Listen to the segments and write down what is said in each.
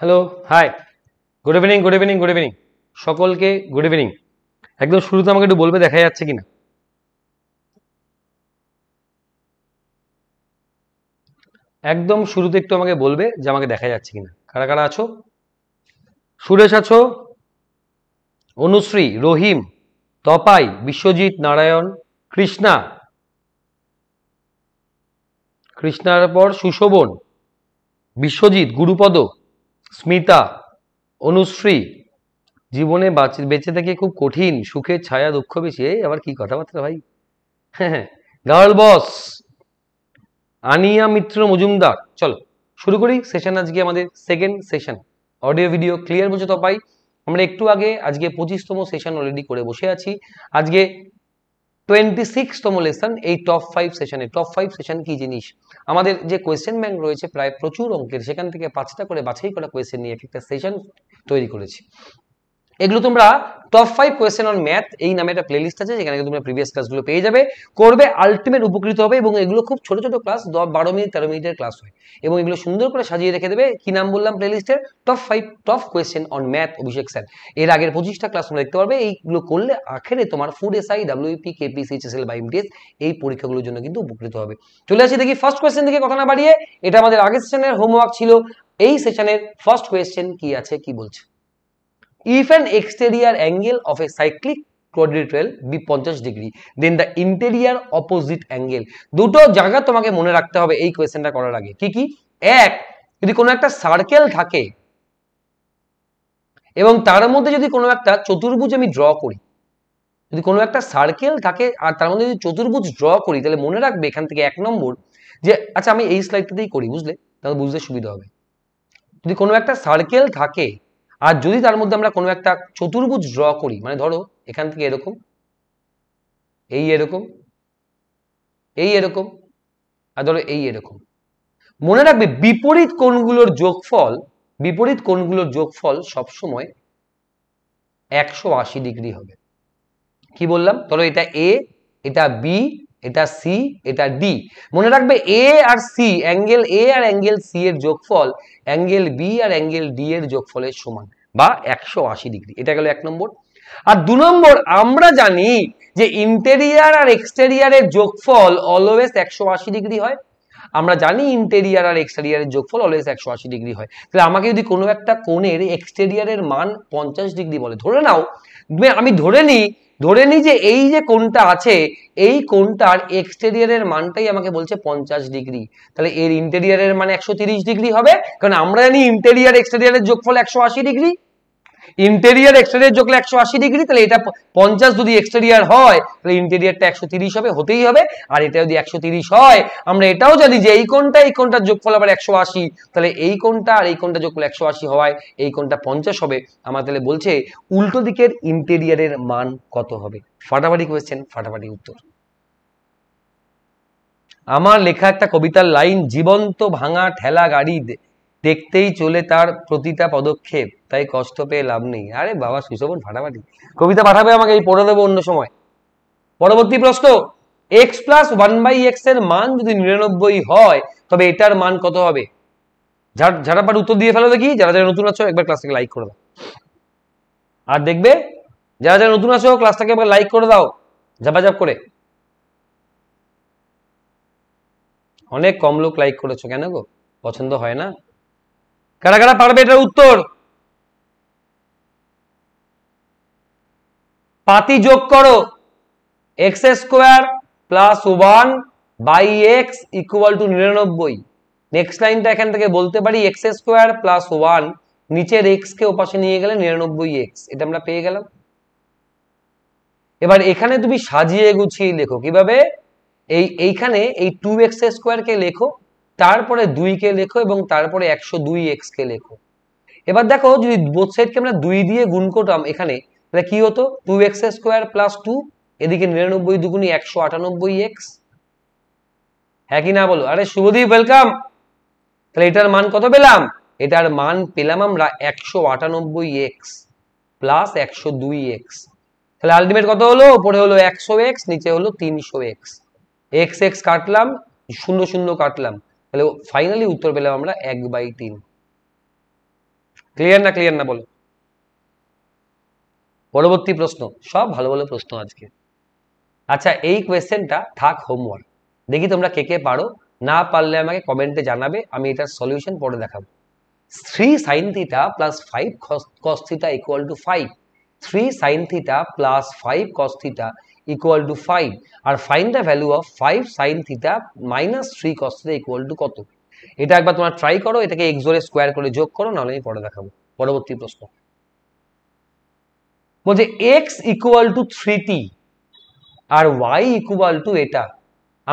Hello hi good evening good evening good evening সকলকে good evening একদম শুরুতে আমাকে একটু বলবে দেখা যাচ্ছে কিনা একদম শুরুতে একটু আমাকে বলবে যে আমাকে দেখা যাচ্ছে কিনা কারা কারা আছো সুরেশ আছো অনুশ্রী রহিম তপাই বিশ্বজিৎ নারায়ণ কৃষ্ণা কৃষ্ণার পর সুশোভন বিশ্বজিৎ গুরুপদ স্মিতা অনুশ্রী জীবনে বেঁচে থেকে খুব কঠিন সুখের ছায়া দুঃখ বেশি এই আবার কি কথাবার্তা ভাই হ্যাঁ, হ্যাঁ গার্ল বস আনিয়া মিত্র মজুমদার চলো শুরু করি সেশন আজকে আমাদের second session audio video clear বুঝে তো পাই আমরা একটু আগে আজকে পঁচিশতম সেশন অলরেডি করে বসে আছি আজকে টোয়েন্টি সিক্সতম লেসন এই টপ ফাইভ সেশনে টপ ফাইভ সেশন কি জিনিস আমাদের যে কোয়েশ্চেন ব্যাংক রয়েছে প্রায় প্রচুর অঙ্কের সেখান থেকে পাঁচটা করে বাছাই করা কোয়েশ্চেন নিয়ে একটা সেশন তৈরি করেছি এগুলো তোমরা top five question on math এই নামে একটা প্লেলিস্ট আছে যেখানে তোমরা প্রিভিয়াস ক্লাসগুলো পেয়ে যাবে করবে আলটিমেট উপকৃত হবে এবং এগুলো খুব ছোট ছোট ক্লাস দশ বারো মিনিট তেরো মিনিটের ক্লাস হয় এবং এগুলো সুন্দর করে সাজিয়ে রেখে দেবে কি নাম বললাম প্লেলিস্টের top five top question on math Abhishek sir এর আগের পঁচিশটা ক্লাস তোমরা দেখতে পারবে এইগুলো করলে আখেরে তোমার food SI WP S CHSL বা এমটিএস এই পরীক্ষাগুলোর জন্য কিন্তু উপকৃত হবে চলে আসি দেখি ফার্স্ট কোয়েশ্চেন থেকে কথা না বাড়িয়ে এটা আমাদের আগের সেশনের হোমওয়ার্ক ছিল এই সেশনের ফার্স্ট কোয়েশ্চেন কি আছে কি বলছে If an exterior angle of a cyclic quadrilateral be 50 degree then the interior opposite angle দুটো জায়গা তোমাকে মনে রাখতে হবে এই কোয়েশ্চেনটা করার আগে কি কি এক যদি কোনো একটা সার্কেল থাকে এবং তার মধ্যে যদি কোনো একটা চতুর্ভুজ আমি ড্র করি যদি কোনো একটা সার্কেল থাকে আর তার মধ্যে যদি চতুর্ভুজ ড্র করি তাহলে মনে রাখবে এখান থেকে এক নম্বর যে আচ্ছা আমি এই স্লাইডটাতেই করি বুঝলে তাহলে বুঝতে সুবিধা হবে যদি কোনো একটা সার্কেল থাকে আর যদি তার মধ্যে আমরা কোনো একটা চতুর্ভুজ ড্র করি মানে ধরো এখান থেকে এরকম এই এরকম এই এরকম আর ধরো এই এরকম মনে রাখবে বিপরীত কোণগুলোর যোগফল বিপরীত কোণগুলোর যোগফল সবসময় একশো আশি ডিগ্রি হবে কি বললাম ধরো এটা এ এটা বি এটা সি এটা ডি মনে রাখবে এ আর সি অ্যাঙ্গেল এ আর অ্যাঙ্গেল সি এর যোগফল অ্যাঙ্গেল বি আর অ্যাঙ্গেল ডি এর যোগফলের সমান বা একশো আশি ডিগ্রি এটা গেল এক নম্বর আর দু নম্বর আমরা জানি যে ইন্টেরিয়ার আর এক্সটেরিয়ারের যোগফল অলওয়েজ একশো আশি ডিগ্রি হয় আমরা জানি ইন্টেরিয়ার আর এক্সটেরিয়ারের যোগফল অলওয়েজ একশো আশি ডিগ্রি হয় তাহলে আমাকে যদি কোনো একটা কোণের এক্সটেরিয়ারের মান পঞ্চাশ ডিগ্রি বলে ধরে নাও আমি ধরে নিই ধরে নিই যে এই যে কোনটা আছে এই কোনটার এক্সটেরিয়ারের মানটাই আমাকে বলছে পঞ্চাশ ডিগ্রি তাহলে এর ইন্টেরিয়ারের মানে একশো ডিগ্রি হবে কারণ আমরা জানি ইন্টেরিয়ার এক্সটেরিয়ারের যোগফল একশো ডিগ্রি ইন্টেরিয়ার এক্সটেরিয়ার যোগ একশো আশি ডিগ্রি তাহলে এটা পঞ্চাশ যদি এক্সটেরিয়ার হয় তাহলে ইন্টেরিয়ারটা একশো তিরিশ হবে হতেই হবে আর এটা যদি একশো তিরিশ হয় আমরা এটাও জানি যে এই কোনটা এই কোনটার যোগফল আবার একশো আশি তাহলে এই কোনটা আর এই কোনটা যোগফল একশো আশি হওয়ায় এই কোনটা পঞ্চাশ হবে আমার তাহলে বলছে উল্টো দিকের ইন্টেরিয়ারের মান কত হবে ফাটাফাটি কোয়েশ্চেন ফাটাফাটি উত্তর আমার লেখা একটা কবিতার লাইন জীবন্ত ভাঙা ঠেলা গাড়ি দেখতেই চলে তার প্রতিটা পদক্ষেপ তাই কষ্ট পেয়ে লাভ নেই আরে বাবা সুশোভন ফাটাফাটি কবিতা পাঠাবে আমাকে এই পড়ে দেবো অন্য সময় পরবর্তী প্রশ্ন x plus one by x এর মান যদি নিরানব্বই হয় তবে এটার মান কত হবে যারা যারা উত্তর দিয়ে ফেলো দেখি যারা যারা নতুন আছো একবার ক্লাসটাকে লাইক করে দাও আর দেখবে যারা যারা নতুন আছো ক্লাসটাকে একবার লাইক করে দাও ঝাপাঝাপ করে অনেক কম লোক লাইক করেছো কেন গো পছন্দ হয় না কারা কারা পারবে এটার উত্তর পাতি যোগ করো x square plus one by x equal to নিরানব্বই নেক্সট লাইনটা এখান থেকে বলতে পারি এক্স স্কোয়ার প্লাস ওয়ান নিচের এক্সকে ওপাশে নিয়ে গেলে নিরানব্বই এক্স এটা আমরা পেয়ে গেলাম এবার এখানে তুমি সাজিয়ে গুছিয়ে লেখো কিভাবে এই এইখানে এই টু এক্স স্কোয়ারকে লেখো তারপরে দুই কে লেখো এবং তারপরে একশো দুই এক্স কে লেখো এবার দেখো যদি বোথ সাইডকে আমরা দুই দিয়ে গুণ করতাম এখানে তাহলে কি হতো two x square plus two এদিকে নিরানব্বই দুগুণি একশো আটানব্বই এক্স হ্যাঁ কি না বলো আরে শুভদীপ ওয়েলকাম তাহলে এটার মান কত পেলাম এটার মান পেলাম আমরা একশো আটানব্বই এক্স প্লাস একশো দুই এক্স তাহলে আলটিমেট কত হলো উপরে হলো একশো এক্স নিচে হলো তিনশো এক্স এক্স এক্স কাটলাম শূন্য শূন্য কাটলাম তাহলে ফাইনালি উত্তর পেলাম আমরা এক বাই তিন ক্লিয়ার না ক্লিয়ার না বলো পরবর্তী প্রশ্ন সব ভালো ভালো প্রশ্ন আজকে আচ্ছা এই কোয়েশ্চেনটা থাক হোমওয়ার্ক দেখি তোমরা কে কে পারো না পারলে আমাকে কমেন্টে জানাবে আমি এটার সলিউশন পরে দেখাবো three sine theta plus five cos theta equal to five three sine theta plus five cos theta equal to five আর find the value of five sine theta minus 3 cos theta equal to কত এটা একবার তোমরা try করো এটাকে এক্সোরে square করে যোগ করো নাহলে আমি পরে দেখাবো পরবর্তী প্রশ্ন বলছে x equal to three t আর ওয়াই ইকুয়াল টু এটা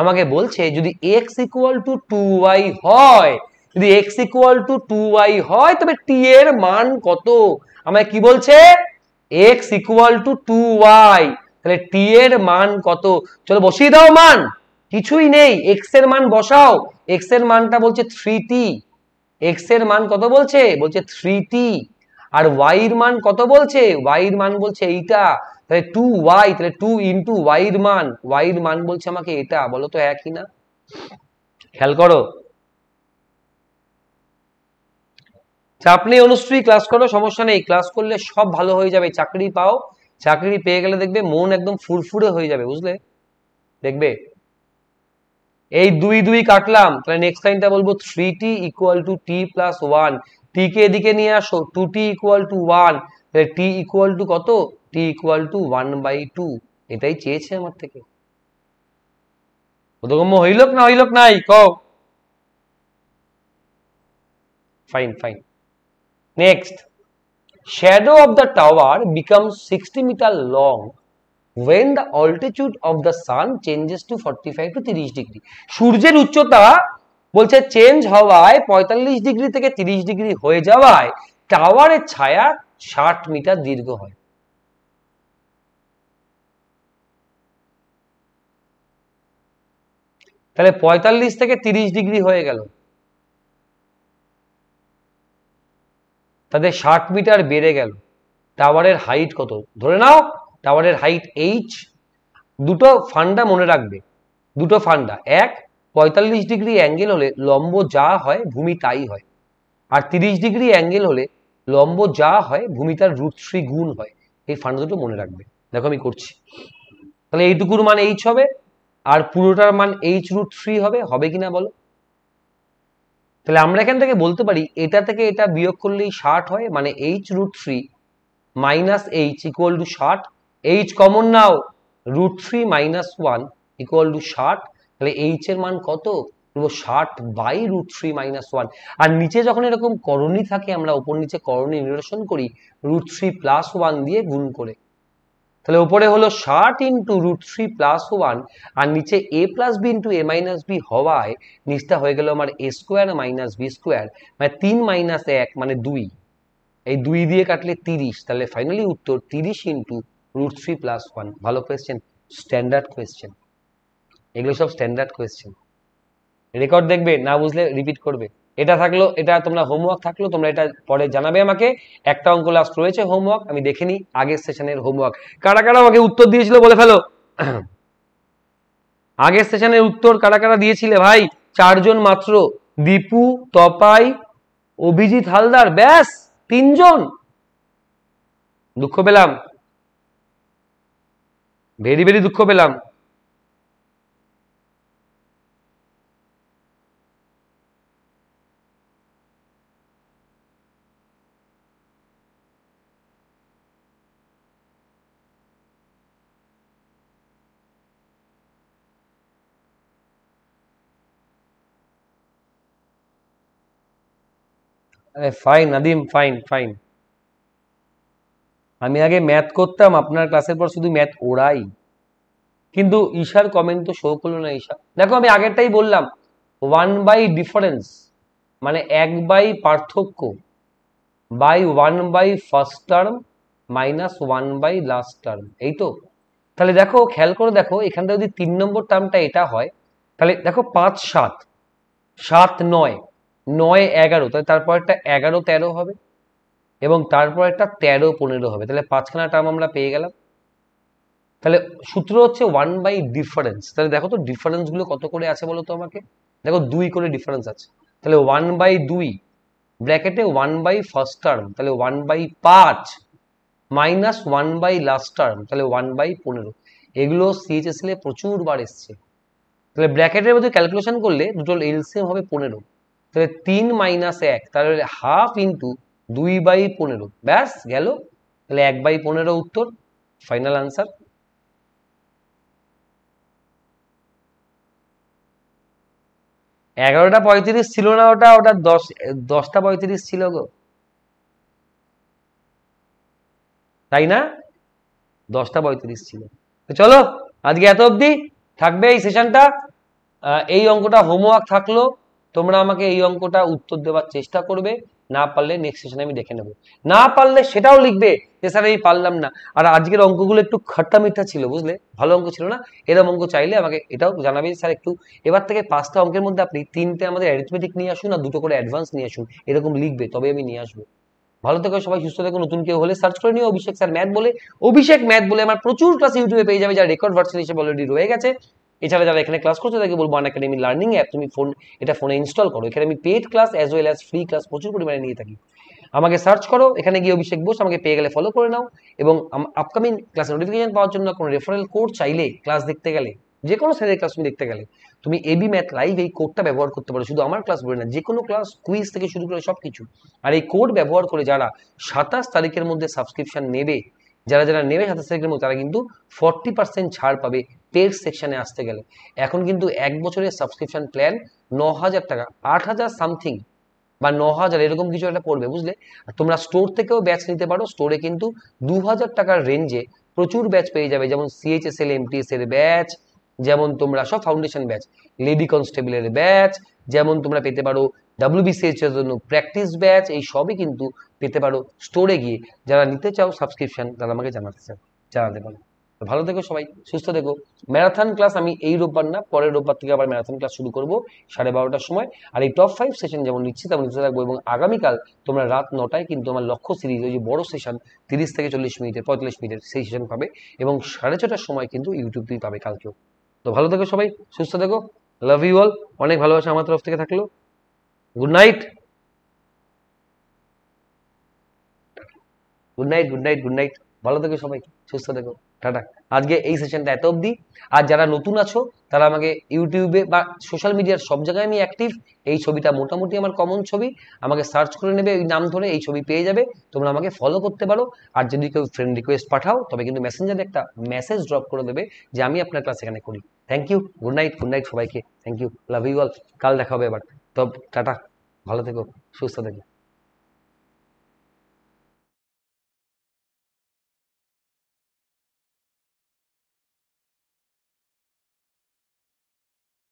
আমাকে বলছে যদি x equal to two y হয় যদি x equal to two y হয় তবে টি এর মান কত আমায় কি বলছে x equal to two y তাহলে টি এর মান কত চলো বসিয়ে দাও মান কিছুই নেই এক্স এর মান বসাও এক্স এর মানটা বলছে থ্রি টি এক্স এর মান কত বলছে বলছে থ্রি টি আর ওয়াই এর মান কত বলছে ওয়াই এর মান বলছে এইটা তাহলে টু ওয়াই তাহলে টু ইন্টু এর মান ওয়াই এর মান বলছে আমাকে এটা বলো তো একই না খেয়াল করো চাপ নেই অনুশ্রী ক্লাস করো সমস্যা নেই ক্লাস করলে সব ভালো হয়ে যাবে চাকরি পাও চাকরি পেয়ে গেলে দেখবে মন একদম ফুরফুরে হয়ে যাবে বুঝলে দেখবে এই দুই দুই কাটলাম তাহলে নেক্সট লাইনটা বলবো three t equal to t plus one t কে এদিকে নিয়ে আসো two t equal to one তাহলে টি ইকুয়াল টু কত t equal to one by two এটাই চেয়েছে আমার থেকে বোধগম্য হইল না হইল নাই কও fine fine next shadow of the tower becomes 60 meter long when the altitude of the sun changes to 45 to 30 degree সূর্যের উচ্চতা বলছে চেঞ্জ হওয়ায় 45 ডিগ্রি থেকে 30 ডিগ্রি হয়ে যাওয়ায় টাওয়ারের ছায়া 60 মিটার দীর্ঘ হয় তাহলে 45 থেকে 30 ডিগ্রি হয়ে গেল তাদের ষাট মিটার বেড়ে গেল টাওয়ারের হাইট কত ধরে নাও টাওয়ারের হাইট এইচ দুটো ফান্ডা মনে রাখবে দুটো ফান্ডা এক পঁয়তাল্লিশ ডিগ্রি অ্যাঙ্গেল হলে লম্ব যা হয় ভূমি তাই হয় আর তিরিশ ডিগ্রি অ্যাঙ্গেল হলে লম্ব যা হয় ভূমি তার রুট থ্রি গুণ হয় এই ফান্ডা দুটো মনে রাখবে দেখো আমি করছি তাহলে এইটুকুর মান এইচ হবে আর পুরোটার মান এইচ রুট থ্রি হবে হবে কিনা বলো তাহলে আমরা এখান থেকে বলতে পারি এটা থেকে এটা বিয়োগ করলেই ষাট হয় মানে h root three minus h equal to ষাট এইচ কমন নাও root three minus one equal to ষাট তাহলে এইচ এর মান কত ষাট by root three minus one আর নিচে যখন এরকম করণী থাকে আমরা ওপর নিচে করণী নিরসন করি রুট থ্রি প্লাস ওয়ান দিয়ে গুণ করে তাহলে উপরে হলো ষাট into root three plus one আর নিচে a plus b into a minus b হওয়ায় নিচটা হয়ে গেল আমার a square minus b square মানে তিন মাইনাস এক মানে দুই এই দুই দিয়ে কাটলে তিরিশ তাহলে ফাইনালি উত্তর তিরিশ into root three plus one ভালো কোয়েশ্চেন স্ট্যান্ডার্ড কোয়েশ্চেন এগুলো সব স্ট্যান্ডার্ড কোয়েশ্চেন রেকর্ড দেখবে না বুঝলে রিপিট করবে এটা থাকলো এটা তোমরা হোমওয়ার্ক থাকলো তোমরা এটা পরে জানাবে আমাকে একটা অঙ্ক লাস্ট রয়েছে হোমওয়ার্ক আমি দেখে নিই আগের সেশনের হোমওয়ার্ক কারা কারা আমাকে উত্তর দিয়েছিল বলে ফেলো আগের সেশনের উত্তর কারা কারা দিয়েছিলে ভাই চারজন মাত্র দীপু তপাই অভিজিৎ হালদার ব্যাস তিনজন দুঃখ পেলাম ভেরি ভেরি দুঃখ পেলাম আরে ফাইন আদিম ফাইন ফাইন আমি আগে ম্যাথ করতাম আপনার ক্লাসের পর শুধু ম্যাথ ওড়াই কিন্তু ঈশার কমেন্ট তো শো করলো না ঈশা দেখো আমি আগেরটাই বললাম ওয়ান বাই ডিফারেন্স মানে এক বাই পার্থক্য by one by first term minus one by last term এই তো তাহলে দেখো খেয়াল করে দেখো এখানটা যদি তিন নম্বর টার্মটা এটা হয় তাহলে দেখো পাঁচ সাত সাত নয় নয় এগারো তাহলে তারপর একটা এগারো তেরো হবে এবং তারপর একটা তেরো পনেরো হবে তাহলে পাঁচখানা টার্ম আমরা পেয়ে গেলাম তাহলে সূত্র হচ্ছে ওয়ান বাই ডিফারেন্স তাহলে দেখো তো ডিফারেন্সগুলো কত করে আছে বলো তো আমাকে দেখো দুই করে ডিফারেন্স আছে তাহলে ওয়ান বাই দুই ব্র্যাকেটে ওয়ান বাই ফার্স্ট টার্ম তাহলে ওয়ান বাই পাঁচ minus one by last term তাহলে ওয়ান বাই পনেরো এগুলো সিএইচএসএল এ প্রচুরবার এসছে তাহলে ব্র্যাকেটের মধ্যে ক্যালকুলেশন করলে দুটো এলসিএম হবে পনেরো তাহলে তিন মাইনাস এক তাহলে হাফ ইন্টু দুই বাই পনেরো ব্যাস গেল তাহলে এক বাই পনেরো উত্তর ফাইনাল আনসার এগারোটা পঁয়ত্রিশ ছিল না ওটা ওটা দশ দশটা পঁয়ত্রিশ ছিল গো তাই না দশটা পঁয়ত্রিশ ছিল চলো আজকে এত অবধি থাকবে এই সেশনটা এই অঙ্কটা হোমওয়ার্ক থাকলো তোমরা আমাকে এই অঙ্কটা উত্তর দেওয়ার চেষ্টা করবে না পারলে নেক্সট সেশনে আমি দেখে নেব না পারলে সেটাও লিখবে যে স্যার আমি পারলাম না আর আজকের অঙ্কগুলো একটু খাট্টা মিঠা ছিল বুঝলে ভালো অঙ্ক ছিল না এরকম অঙ্ক চাইলে আমাকে এটাও জানাবে স্যার একটু এবার থেকে পাঁচটা অঙ্কের মধ্যে আপনি তিনটে আমাদের অ্যারিথমেটিক নিয়ে আসুন আর দুটো করে অ্যাডভান্স নিয়ে আসুন এরকম লিখবে তবে আমি নিয়ে আসবো ভালো থেকে সবাই সুস্থ থেকো নতুন কেউ হলে সার্চ করে নিও অভিষেক স্যার ম্যাথ বলে অভিষেক ম্যাথ বলে আমার প্রচুর ক্লাস ইউটিউবে পেয়ে যাবে যা রেকর্ড ভার্সন হিসেবে অলরেডি রয়ে গেছে এছাড়া যারা এখানে ক্লাস করছে তাকে বলবো আন একাডেমি লার্নিং অ্যাপ তুমি ফোন এটা ফোনে ইনস্টল করো এখানে আমি paid class as well as free class প্রচুর পরিমাণে নিয়ে থাকি আমাকে সার্চ করো এখানে গিয়ে অভিষেক বোস আমাকে পেয়ে গেলে ফলো করে নাও এবং আপকামিং ক্লাসের নোটিফিকেশন পাওয়ার জন্য কোনো রেফারেল কোড চাইলে ক্লাস দেখতে গেলে যে কোনো স্যারের ক্লাস তুমি দেখতে গেলে তুমি এবি ম্যাথ লাইভ এই কোডটা ব্যবহার করতে পারো শুধু আমার ক্লাস বলে না যে কোনো ক্লাস কুইজ থেকে শুরু করে সব কিছু আর এই কোড ব্যবহার করে যারা সাতাশ তারিখের মধ্যে সাবস্ক্রিপশন নেবে যারা যারা নেবে সাতাশ তারিখের মধ্যে তারা কিন্তু ফর্টি পার্সেন্ট ছাড় পাবে পেড সেকশনে আসতে গেলে এখন কিন্তু এক বছরের সাবস্ক্রিপশন প্ল্যান ন হাজার টাকা আট হাজার সামথিং বা ন হাজার এরকম কিছু একটা পড়বে বুঝলে তোমরা স্টোর থেকেও ব্যাচ নিতে পারো স্টোরে কিন্তু দু হাজার টাকার রেঞ্জে প্রচুর ব্যাচ পেয়ে যাবে যেমন সিএইচএসএল এমটিএস এর ব্যাচ যেমন তোমরা সব ফাউন্ডেশন ব্যাচ লেডি কনস্টেবলের ব্যাচ যেমন তোমরা পেতে পারো ডাব্লিউবিসিএচ এর জন্য প্র্যাকটিস ব্যাচ এই সবই কিন্তু পেতে পারো স্টোরে গিয়ে যারা নিতে চাও সাবস্ক্রিপশন তারা আমাকে জানাতে চাও জানাতে পারো ভালো থেকো সবাই সুস্থ থেকো ম্যারাথন ক্লাস আমি এই রোববার না পরের রোববার থেকে আবার ম্যারাথন ক্লাস শুরু করবো সাড়ে বারোটার সময় আর এই টপ ফাইভ সেশন যেমন নিচ্ছি তেমন নিতে থাকবো এবং আগামীকাল তোমরা রাত নটায় কিন্তু আমার লক্ষ্য সিরিজ ওই যে বড় সেশন তিরিশ থেকে চল্লিশ মিনিটের পঁয়তাল্লিশ মিনিটের সেই সেশন পাবে এবং সাড়ে ছটার সময় কিন্তু ইউটিউব তুমি পাবে কালকেও তো ভালো থেকো সবাই সুস্থ থেকো লাভ ইউ অল অনেক ভালোবাসা আমার তরফ থেকে থাকলো Good night. Good night good night good night ভালো থেকো সবাই সুস্থ থেকো টাটা আজকে এই সেশনটা এত অবধি আর যারা নতুন আছো তারা আমাকে ইউটিউবে বা সোশ্যাল মিডিয়ার সব জায়গায় আমি অ্যাক্টিভ এই ছবিটা মোটামুটি আমার কমন ছবি আমাকে সার্চ করে নেবে ওই নাম ধরে এই ছবি পেয়ে যাবে তোমরা আমাকে ফলো করতে পারো আর যদি কেউ ফ্রেন্ড রিকোয়েস্ট পাঠাও তবে কিন্তু মেসেঞ্জারে একটা মেসেজ ড্রপ করে দেবে যে আমি আপনার ক্লাস এখানে করি thank you good night good night সবাইকে thank you love you all কাল দেখা হবে এবার তো টাটা ভালো থেকো সুস্থ থেকো